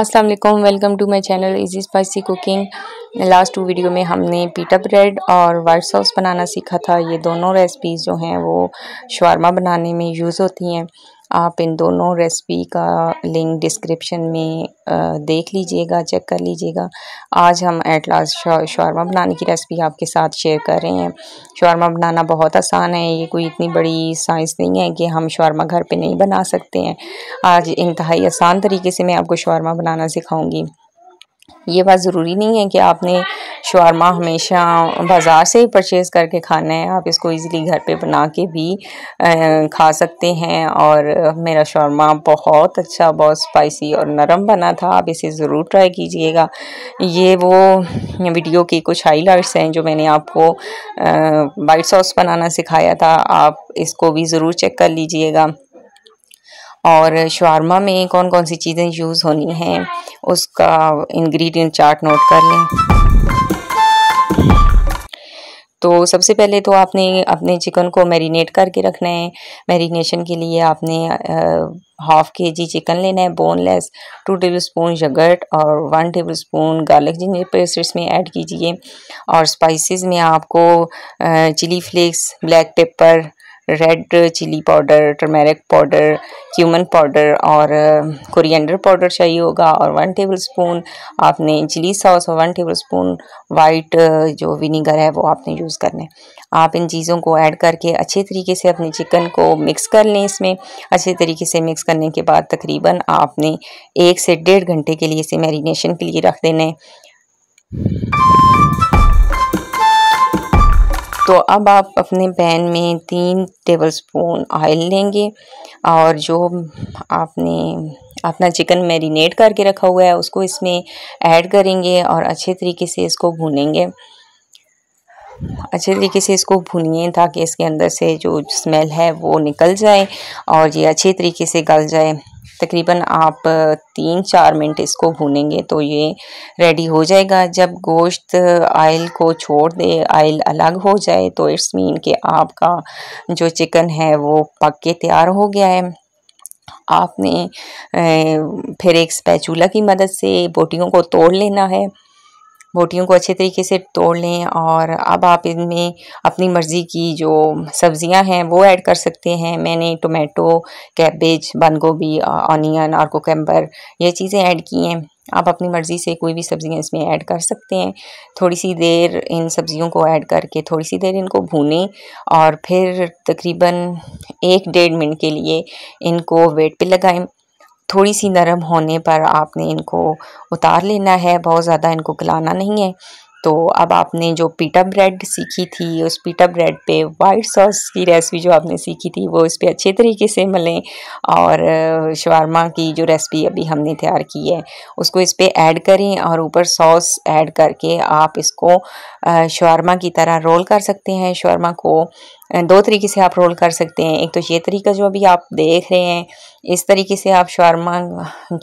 अस्सलाम वालेकुम welcome to my channel easy spicy cooking last two video में हमने पीटा ब्रेड और वाइट सॉस बनाना सीखा था ये दोनों रेसिपीज़ जो हैं वो शवारमा बनाने में यूज़ होती हैं आप इन दोनों रेसिपी का लिंक डिस्क्रिप्शन में देख लीजिएगा चेक कर लीजिएगा आज हम एट लास्ट शौरमा बनाने की रेसिपी आपके साथ शेयर कर रहे हैं शौरमा बनाना बहुत आसान है ये कोई इतनी बड़ी साइंस नहीं है कि हम शौरमा घर पे नहीं बना सकते हैं आज इंतहाई आसान तरीके से मैं आपको शौरमा बनाना सिखाऊंगी ये बात ज़रूरी नहीं है कि आपने शर्मा हमेशा बाज़ार से ही परचेज़ करके खाना है आप इसको ईज़िली घर पे बना के भी खा सकते हैं और मेरा शर्मा बहुत अच्छा बहुत स्पाइसी और नरम बना था आप इसे ज़रूर ट्राई कीजिएगा ये वो वीडियो की कुछ लाइट्स हैं जो मैंने आपको वाइट सॉस बनाना सिखाया था आप इसको भी ज़रूर चेक कर लीजिएगा और शवारमा में कौन कौन सी चीज़ें यूज़ होनी हैं उसका इंग्रेडिएंट चार्ट नोट कर लें तो सबसे पहले तो आपने अपने चिकन को मैरिनेट करके रखना है मैरिनेशन के लिए आपने हाफ के जी चिकन लेना है boneless two tablespoon yogurt और one tablespoon garlic ginger paste इसमें ऐड कीजिए और स्पाइसेस में आपको chilli flakes black pepper red chilli powder turmeric powder cumin powder और कोरिएंडर um, पाउडर चाहिए होगा और वन टेबल स्पून आपने चिली सॉस और वन टेबल स्पून वाइट जो विनीगर है वो आपने यूज़ करना है आप इन चीज़ों को ऐड करके अच्छे तरीके से अपने चिकन को मिक्स कर लें इसमें अच्छे तरीके से मिक्स करने के बाद तकरीबन आपने एक से डेढ़ घंटे के लिए इसे मैरिनेशन के लिए रख देना है तो अब आप अपने पैन में तीन टेबलस्पून ऑयल लेंगे और जो आपने अपना चिकन मैरिनेट करके रखा हुआ है उसको इसमें ऐड करेंगे और अच्छे तरीके से इसको भूनेंगे अच्छे तरीके से इसको भूनिए ताकि इसके अंदर से जो स्मेल है वो निकल जाए और ये अच्छे तरीके से गल जाए तकरीबन आप तीन चार मिनट इसको भूनेंगे तो ये रेडी हो जाएगा जब गोश्त आयल को छोड़ दे आयल अलग हो जाए तो इट्स मीन कि आपका जो चिकन है वो पक के तैयार हो गया है आपने फिर एक स्पैचूला की मदद से बोटियों को तोड़ लेना है बोटियों को अच्छे तरीके से तोड़ लें और अब आप इनमें अपनी मर्ज़ी की जो सब्ज़ियां हैं वो ऐड कर सकते हैं मैंने टोमेटो कैबेज बंद गोभी ऑनियन और कोकम्बर ये चीज़ें ऐड की हैं आप अपनी मर्ज़ी से कोई भी सब्ज़ियाँ इसमें ऐड कर सकते हैं थोड़ी सी देर इन सब्ज़ियों को ऐड करके थोड़ी सी देर इनको भूनें और फिर तकरीबन एक डेढ़ मिनट के लिए इनको वेट पे लगाएं थोड़ी सी नरम होने पर आपने इनको उतार लेना है बहुत ज़्यादा इनको गलाना नहीं है तो अब आपने जो पीटा ब्रेड सीखी थी उस पीटा ब्रेड पे वाइट सॉस की रेसिपी जो आपने सीखी थी वो इस पर अच्छे तरीके से मलें और शवारमा की जो रेसिपी अभी हमने तैयार की है उसको इस पर ऐड करें और ऊपर सॉस ऐड करके आप इसको शवारमा की तरह रोल कर सकते हैं शवारमा को दो तरीके से आप रोल कर सकते हैं एक तो ये तरीका जो अभी आप देख रहे हैं इस तरीके से आप शर्मा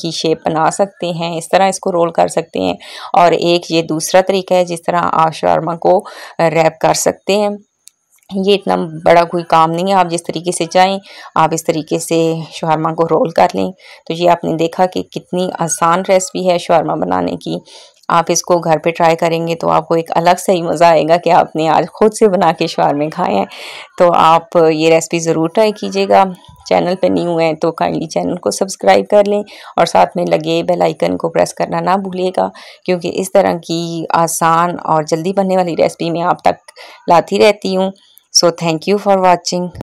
की शेप बना सकते हैं इस तरह इसको रोल कर सकते हैं और एक ये दूसरा तरीका है जिस तरह आप शर्मा को रैप कर सकते हैं ये इतना बड़ा कोई काम नहीं है आप जिस तरीके से चाहें आप इस तरीके से शर्मा को रोल कर लें तो ये आपने देखा कि कितनी आसान रेसिपी है शर्मा बनाने की आप इसको घर पे ट्राई करेंगे तो आपको एक अलग सा ही मज़ा आएगा कि आपने आज ख़ुद से बना के में खाए हैं तो आप ये रेसिपी ज़रूर ट्राई कीजिएगा चैनल पे हुए हैं तो काइंडली चैनल को सब्सक्राइब कर लें और साथ में लगे बेल आइकन को प्रेस करना ना भूलिएगा क्योंकि इस तरह की आसान और जल्दी बनने वाली रेसिपी मैं आप तक लाती रहती हूँ so thank you for watching